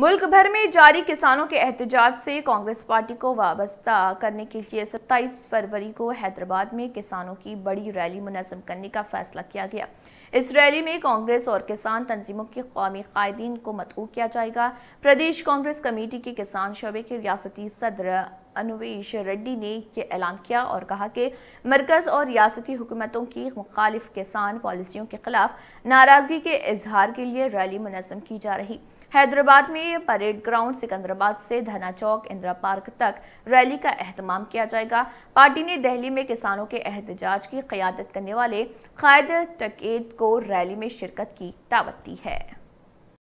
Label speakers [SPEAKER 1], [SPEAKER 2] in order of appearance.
[SPEAKER 1] मुल्क भर में जारी किसानों के एहतजाज से कांग्रेस पार्टी को वाबस्ता करने के लिए 27 फरवरी को हैदराबाद में किसानों की बड़ी रैली मुनजम करने का फैसला किया गया इस रैली में कांग्रेस और किसान तंजीमों के कौमी कायदीन को मतऊ किया जाएगा प्रदेश कांग्रेस कमेटी के किसान शोबे के रियाती सदर अनुवेश रेड्डी ने यह ऐलान किया और कहा कि मरकज़ और रियासती हुकूमतों की मुखालिफ किसान पॉलिसियों के खिलाफ नाराज़गी के इजहार के लिए रैली मुनजम की जा रही हैदराबाद में परेड ग्राउंड सिकंदराबाद से धना चौक इंदिरा पार्क तक रैली का अहतमाम किया जाएगा पार्टी ने दिल्ली में किसानों के एहतजाज की क्यादत करने वाले कायद टकेद को रैली में शिरकत की दावत दी है